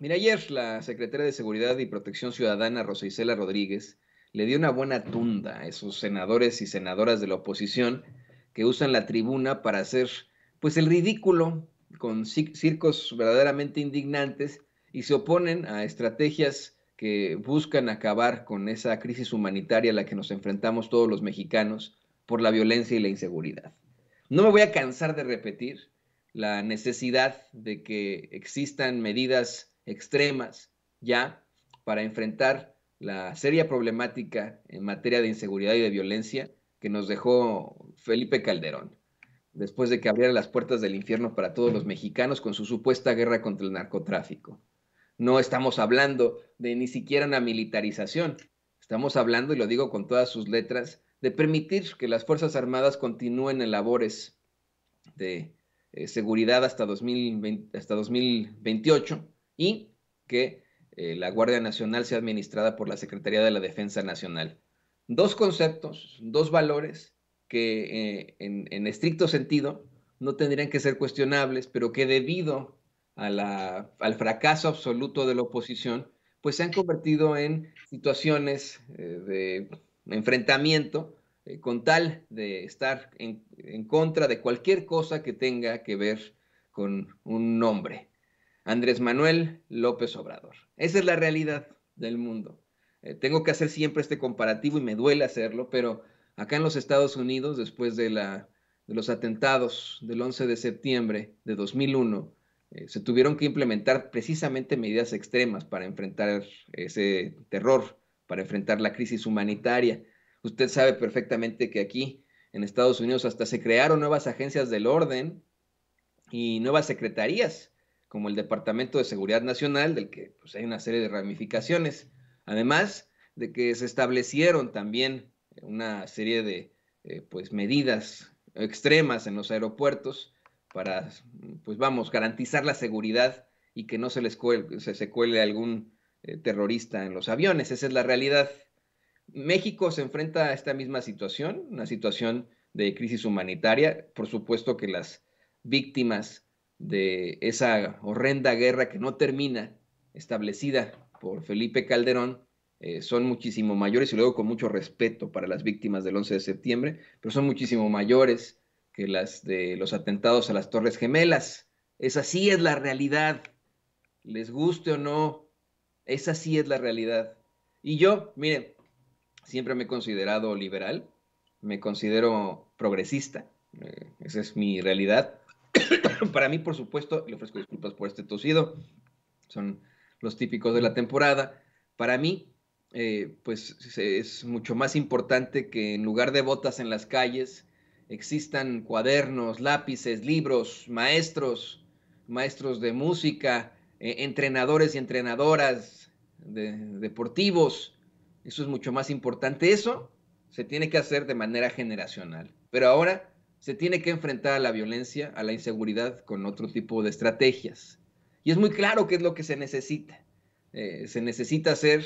Mira, ayer la secretaria de Seguridad y Protección Ciudadana, Rosa Isela Rodríguez, le dio una buena tunda a esos senadores y senadoras de la oposición que usan la tribuna para hacer, pues, el ridículo con circos verdaderamente indignantes y se oponen a estrategias que buscan acabar con esa crisis humanitaria a la que nos enfrentamos todos los mexicanos por la violencia y la inseguridad. No me voy a cansar de repetir la necesidad de que existan medidas extremas ya para enfrentar la seria problemática en materia de inseguridad y de violencia que nos dejó Felipe Calderón, después de que abriera las puertas del infierno para todos los mexicanos con su supuesta guerra contra el narcotráfico. No estamos hablando de ni siquiera una militarización, estamos hablando, y lo digo con todas sus letras, de permitir que las Fuerzas Armadas continúen en labores de eh, seguridad hasta, hasta 2028 y que eh, la Guardia Nacional sea administrada por la Secretaría de la Defensa Nacional. Dos conceptos, dos valores que eh, en, estricto sentido no tendrían que ser cuestionables, pero que debido al fracaso absoluto de la oposición, pues se han convertido en situaciones eh, de enfrentamiento con tal de estar en, en, contra de cualquier cosa que tenga que ver con un nombre. Andrés Manuel López Obrador. Esa es la realidad del mundo. Eh, tengo que hacer siempre este comparativo y me duele hacerlo, pero acá en los Estados Unidos, después de, los atentados del 11 de septiembre de 2001, eh, se tuvieron que implementar precisamente medidas extremas para enfrentar ese terror, para enfrentar la crisis humanitaria. Usted sabe perfectamente que aquí en Estados Unidos hasta se crearon nuevas agencias del orden y nuevas secretarías como el Departamento de Seguridad Nacional, del que pues, hay una serie de ramificaciones. Además de que se establecieron también una serie de eh, pues, medidas extremas en los aeropuertos para, pues vamos, garantizar la seguridad y que no se les cuele, algún eh, terrorista en los aviones. Esa es la realidad. México se enfrenta a esta misma situación, una situación de crisis humanitaria. Por supuesto que las víctimas de esa horrenda guerra que no termina, establecida por Felipe Calderón, eh, son muchísimo mayores, y luego con mucho respeto para las víctimas del 11 de septiembre, pero son muchísimo mayores que las de los atentados a las Torres Gemelas. Esa sí es la realidad, les guste o no, esa sí es la realidad. Y yo, mire siempre me he considerado liberal, me considero progresista, eh, esa es mi realidad, Para mí, por supuesto, le ofrezco disculpas por este tosido. Son los típicos de la temporada. Para mí, eh, pues es mucho más importante que en lugar de botas en las calles existan cuadernos, lápices, libros, maestros, maestros de música, e, entrenadores y entrenadoras de, deportivos. Eso es mucho más importante. Eso se tiene que hacer de manera generacional. Pero ahora se tiene que enfrentar a la violencia, a la inseguridad con otro tipo de estrategias. Y es muy claro qué es lo que se necesita. Eh, se necesita hacer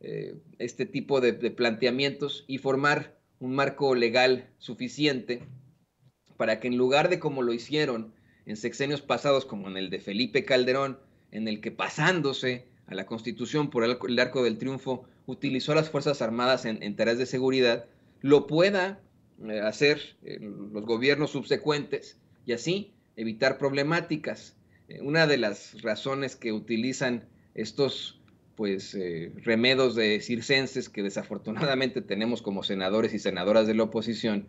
eh, este tipo de, planteamientos y formar un marco legal suficiente para que en lugar de como lo hicieron en sexenios pasados, como en el de Felipe Calderón, en el que pasándose a la Constitución por el, arco del triunfo, utilizó a las Fuerzas Armadas en tareas de seguridad, lo pueda eh, hacer eh, los gobiernos subsecuentes y así evitar problemáticas. Eh, una de las razones que utilizan estos pues remedos de circenses que desafortunadamente tenemos como senadores y senadoras de la oposición,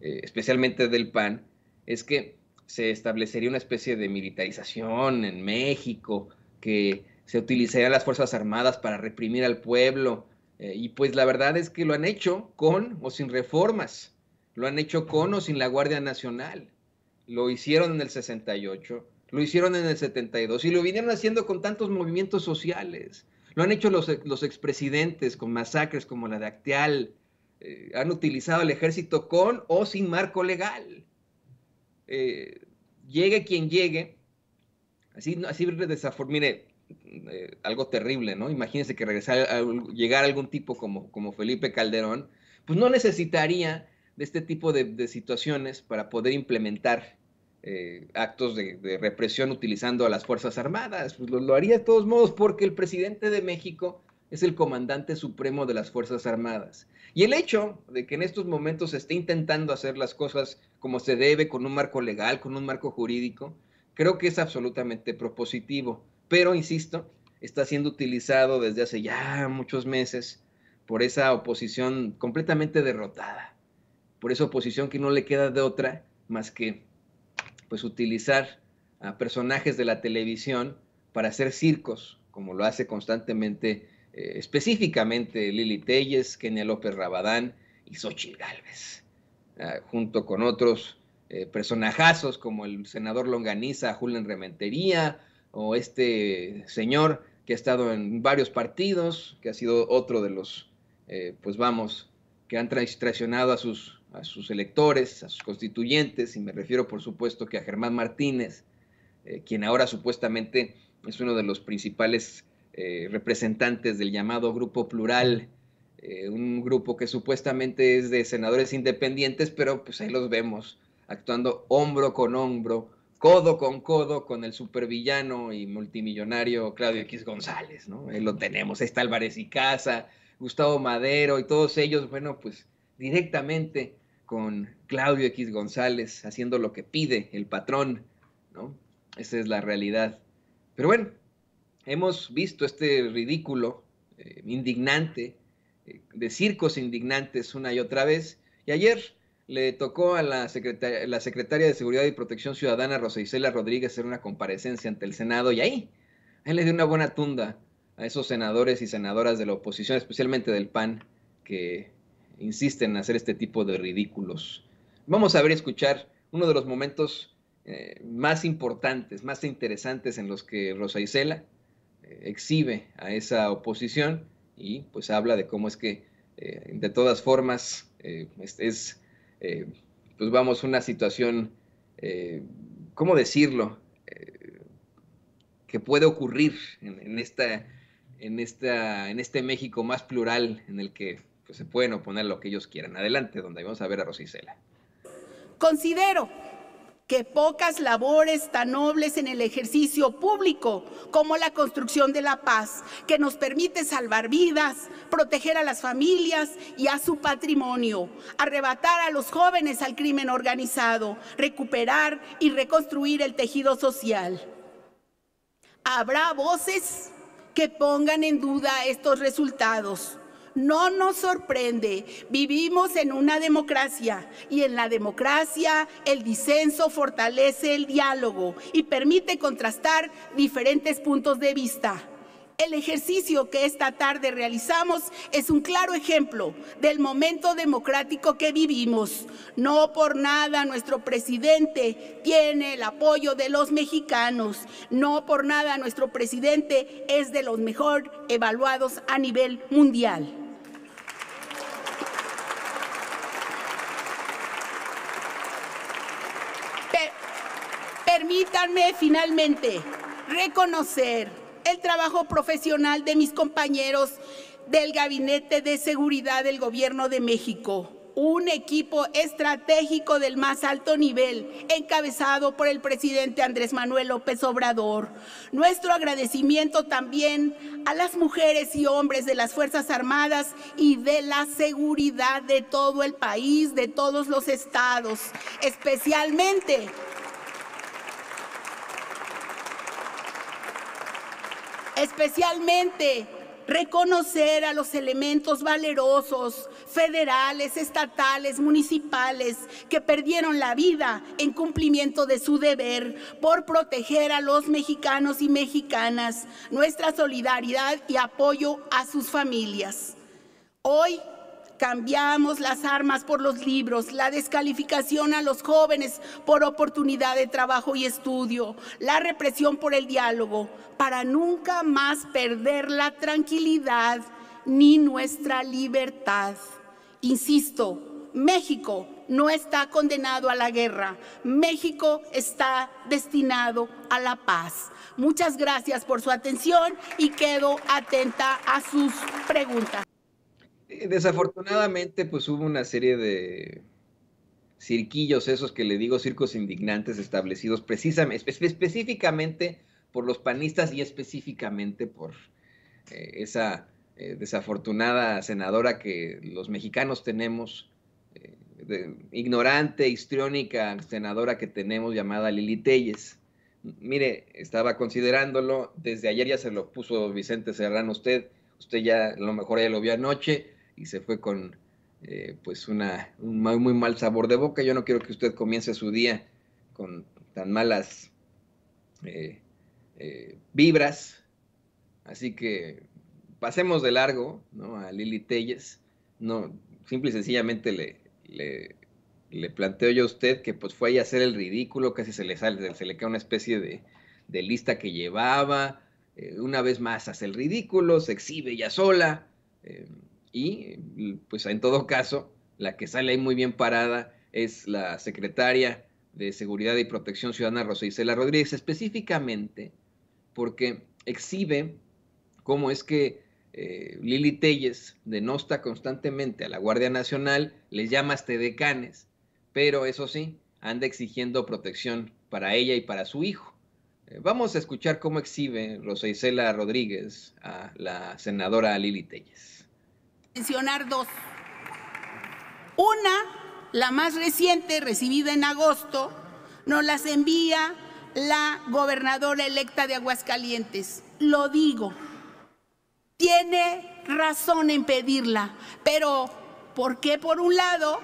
especialmente del PAN, es que se establecería una especie de militarización en México, que se utilizarían las Fuerzas Armadas para reprimir al pueblo, y pues la verdad es que lo han hecho con o sin reformas. Lo han hecho con o sin la Guardia Nacional. Lo hicieron en el 68, lo hicieron en el 72 y lo vinieron haciendo con tantos movimientos sociales. Lo han hecho los, expresidentes con masacres como la de Acteal. Eh, han utilizado el ejército con o sin marco legal. Eh, llegue quien llegue, así, así mire, eh, algo terrible, ¿no? Imagínense que regresar, llegar algún tipo como, como Felipe Calderón, pues no necesitaría de este tipo de, de situaciones para poder implementar eh, actos de, represión utilizando a las Fuerzas Armadas. Pues lo, lo, haría de todos modos porque el presidente de México es el comandante supremo de las Fuerzas Armadas. Y el hecho de que en estos momentos se esté intentando hacer las cosas como se debe, con un marco legal, con un marco jurídico, creo que es absolutamente propositivo. Pero, insisto, está siendo utilizado desde hace ya muchos meses por esa oposición completamente derrotada por esa oposición que no le queda de otra más que pues utilizar a personajes de la televisión para hacer circos, como lo hace constantemente, eh, específicamente Lili Telles, Kenia López Rabadán y Xochitl Galvez, ah, junto con otros eh, personajazos como el senador Longaniza, Julen Rementería, o este señor que ha estado en varios partidos, que ha sido otro de los, eh, pues vamos, que han traicionado a sus a sus electores, a sus constituyentes, y me refiero por supuesto que a Germán Martínez, eh, quien ahora supuestamente es uno de los principales eh, representantes del llamado Grupo Plural, eh, un grupo que supuestamente es de senadores independientes, pero pues ahí los vemos actuando hombro con hombro, codo con codo con el supervillano y multimillonario Claudio X González, ¿no? Ahí lo tenemos, ahí está Álvarez y Casa, Gustavo Madero y todos ellos, bueno, pues directamente con Claudio X González haciendo lo que pide el patrón, ¿no? Esa es la realidad. Pero bueno, hemos visto este ridículo, eh, indignante, eh, de circos indignantes una y otra vez, y ayer le tocó a la, la secretaria de Seguridad y Protección Ciudadana, Rosa Isela Rodríguez, hacer una comparecencia ante el Senado, y ahí, él le dio una buena tunda a esos senadores y senadoras de la oposición, especialmente del PAN, que insisten en hacer este tipo de ridículos. Vamos a ver y escuchar uno de los momentos eh, más importantes, más interesantes en los que Rosa Isela eh, exhibe a esa oposición y pues habla de cómo es que eh, de todas formas es, pues vamos, una situación, ¿cómo decirlo? que puede ocurrir esta, en, esta, en este México más plural en el que pues, se pueden oponer lo que ellos quieran. Adelante, donde vamos a ver a Rosicela. Considero que pocas labores tan nobles en el ejercicio público como la construcción de la paz, que nos permite salvar vidas, proteger a las familias y a su patrimonio, arrebatar a los jóvenes al crimen organizado, recuperar y reconstruir el tejido social. Habrá voces que pongan en duda estos resultados, no nos sorprende. Vivimos en una democracia y en la democracia el disenso fortalece el diálogo y permite contrastar diferentes puntos de vista. El ejercicio que esta tarde realizamos es un claro ejemplo del momento democrático que vivimos. No por nada nuestro presidente tiene el apoyo de los mexicanos. No por nada nuestro presidente es de los mejor evaluados a nivel mundial. Permítanme finalmente reconocer el trabajo profesional de mis compañeros del Gabinete de Seguridad del Gobierno de México, un equipo estratégico del más alto nivel, encabezado por el presidente Andrés Manuel López Obrador. Nuestro agradecimiento también a las mujeres y hombres de las Fuerzas Armadas y de la seguridad de todo el país, de todos los estados, especialmente especialmente reconocer a los elementos valerosos, federales, estatales, municipales, que perdieron la vida en cumplimiento de su deber por proteger a los mexicanos y mexicanas, nuestra solidaridad y apoyo a sus familias. Hoy Cambiamos las armas por los libros, la descalificación a los jóvenes por oportunidad de trabajo y estudio, la represión por el diálogo, para nunca más perder la tranquilidad ni nuestra libertad. Insisto, México no está condenado a la guerra. México está destinado a la paz. Muchas gracias por su atención y quedo atenta a sus preguntas desafortunadamente, pues hubo una serie de cirquillos esos que le digo circos indignantes establecidos precisamente, específicamente por los panistas y específicamente por eh, esa eh, desafortunada senadora que los mexicanos tenemos, eh, ignorante, histriónica senadora que tenemos llamada Lili Telles. Mire, estaba considerándolo, desde ayer ya se lo puso Vicente Serrano usted, usted ya lo mejor ya lo vio anoche, y se fue con eh, pues una, un muy, mal sabor de boca. Yo no quiero que usted comience su día con tan malas eh, eh, vibras. Así que pasemos de largo ¿no? a Lili Telles. No, simple y sencillamente le, le, planteo yo a usted que pues fue ahí a hacer el ridículo, casi se le sale, se le cae una especie de, de lista que llevaba. una vez más hace el ridículo, se exhibe ya sola. Y mm, pues en todo caso, la que sale ahí muy bien parada es la secretaria de Seguridad y Protección Ciudadana, Rosa Isela Rodríguez, específicamente porque exhibe cómo es que eh, Lili Telles denosta constantemente a la Guardia Nacional, les llama decanes, pero eso sí, anda exigiendo protección para ella y para su hijo. Eh, vamos a escuchar cómo exhibe Rosa Isela Rodríguez a la senadora Lili Telles mencionar dos. Una, la más reciente, recibida en agosto, nos las envía la gobernadora electa de Aguascalientes. Lo digo, tiene razón en pedirla, pero ¿por qué por un lado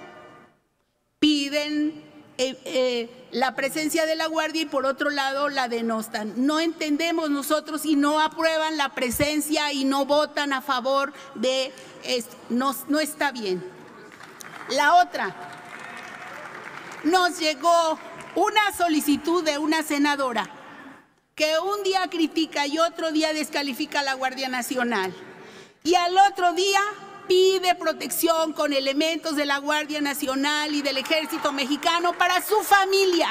piden eh, eh, la presencia de la Guardia y por otro lado la denostan. No entendemos nosotros y no aprueban la presencia y no votan a favor de... esto. no está bien. La otra, nos llegó una solicitud de una senadora que un día critica y otro día descalifica a la Guardia Nacional y al otro día pide protección con elementos de la Guardia Nacional y del Ejército Mexicano para su familia.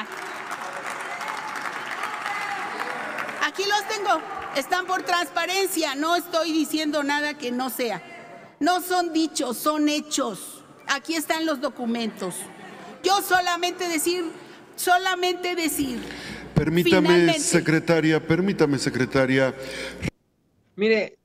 Aquí los tengo, están por transparencia, no estoy diciendo nada que no sea. No son dichos, son hechos. Aquí están los documentos. Yo solamente decir, solamente decir. Permítame, secretaria, permítame, secretaria. Mire,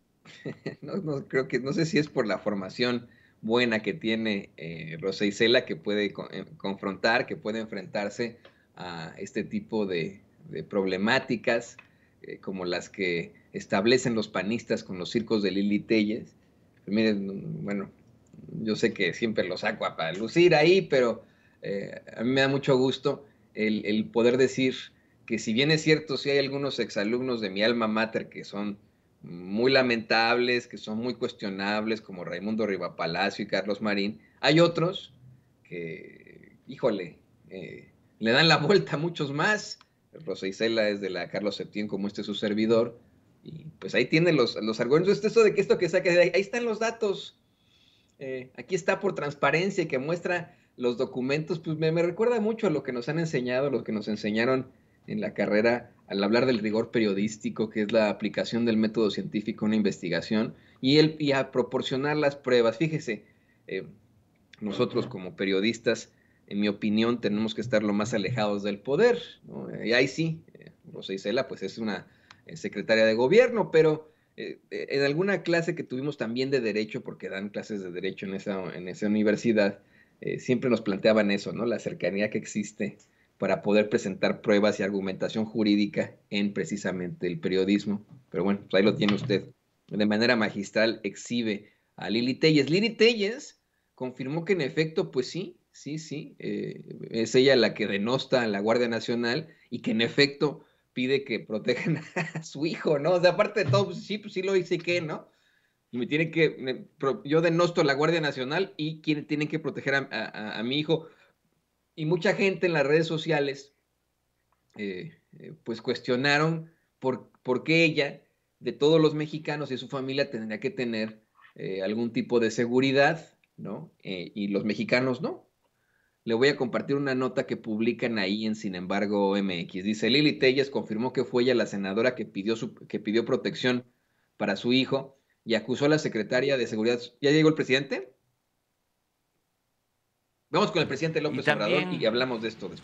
no, creo que, no sé si es por la formación buena que tiene eh, y Sela que puede eh, confrontar, que puede enfrentarse a este tipo de, problemáticas eh, como las que establecen los panistas con los circos de Lili Telles. miren, mm, bueno, yo sé que siempre los saco para lucir ahí, pero eh, a mí me da mucho gusto el, poder decir que si bien es cierto, si hay algunos exalumnos de mi alma mater que son muy lamentables, que son muy cuestionables, como Raimundo Rivapalacio y Carlos Marín. Hay otros que, híjole, eh, le dan la vuelta a muchos más. Rosa Isela es de la Carlos Septién, como este es su servidor. Y pues ahí tienen los, los argumentos. Esto de que esto que saca, ahí, ahí están los datos. Eh, aquí está por transparencia y que muestra los documentos. Pues me, recuerda mucho a lo que nos han enseñado, lo que nos enseñaron en la carrera al hablar del rigor periodístico, que es la aplicación del método científico a una investigación, y, el, y a proporcionar las pruebas. Fíjese, eh, nosotros como periodistas, en mi opinión, tenemos que estar lo más alejados del poder. Y ahí sí, no eh, sé Isela, pues es una eh, secretaria de gobierno, pero en alguna clase que tuvimos también de derecho, porque dan clases de derecho en esa, en esa universidad, siempre nos planteaban eso, ¿no? La cercanía que existe para poder presentar pruebas y argumentación jurídica en precisamente el periodismo. Pero bueno, pues ahí lo tiene usted. De manera magistral exhibe a Lili Telles. Lili Telles confirmó que en efecto, pues sí, sí, sí, eh, es ella la que denosta a la Guardia Nacional y que en efecto pide que protejan a su hijo, ¿no? O sea, aparte de todo, pues sí, pues sí lo hice que, ¿no? me tiene que, yo denosto a la Guardia Nacional y quien tienen que proteger a mi hijo y mucha gente en las redes sociales eh, eh, pues cuestionaron por, por, qué ella, de todos los mexicanos y su familia, tendría que tener eh, algún tipo de seguridad, ¿no? y los mexicanos no. Le voy a compartir una nota que publican ahí en Sin embargo MX. Dice, Lili Telles confirmó que fue ella la senadora que pidió, que pidió protección para su hijo y acusó a la secretaria de Seguridad. ¿Ya llegó el presidente? Vamos con el presidente López Obrador y hablamos de esto después.